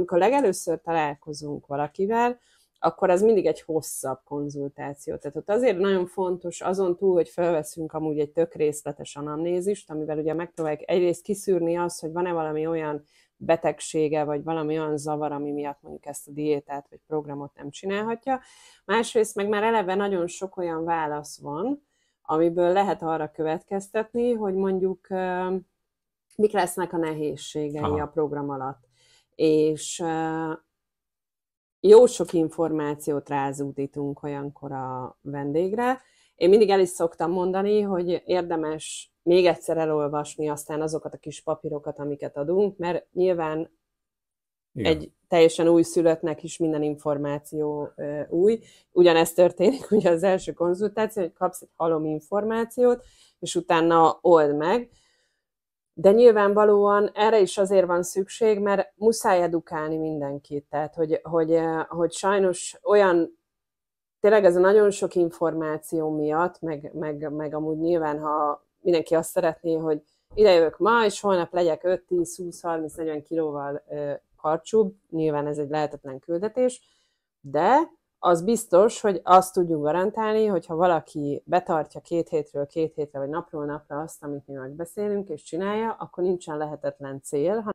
amikor legelőször találkozunk valakivel, akkor az mindig egy hosszabb konzultáció. Tehát ott azért nagyon fontos, azon túl, hogy felveszünk amúgy egy tök részletes anamnézist, amivel ugye megpróbáljuk egyrészt kiszűrni azt, hogy van-e valami olyan betegsége, vagy valami olyan zavar, ami miatt mondjuk ezt a diétát vagy programot nem csinálhatja. Másrészt meg már eleve nagyon sok olyan válasz van, amiből lehet arra következtetni, hogy mondjuk mik lesznek a nehézségei Aha. a program alatt és jó sok információt rázúdítunk olyankor a vendégre. Én mindig el is szoktam mondani, hogy érdemes még egyszer elolvasni aztán azokat a kis papírokat, amiket adunk, mert nyilván Igen. egy teljesen újszülöttnek is minden információ ö, új. Ugyanezt történik ugye az első konzultáció, hogy kapsz egy halom információt, és utána old meg, de nyilvánvalóan erre is azért van szükség, mert muszáj edukálni mindenkit. Tehát, hogy, hogy, eh, hogy sajnos olyan, tényleg ez a nagyon sok információ miatt, meg, meg, meg amúgy nyilván, ha mindenki azt szeretné, hogy idejövök ma, és holnap legyek 5-10-20-30-40 kilóval eh, karcsúbb, nyilván ez egy lehetetlen küldetés, de az biztos, hogy azt tudjuk garantálni, hogy ha valaki betartja két hétről két hétre, vagy napról napra azt, amit mi megbeszélünk, és csinálja, akkor nincsen lehetetlen cél,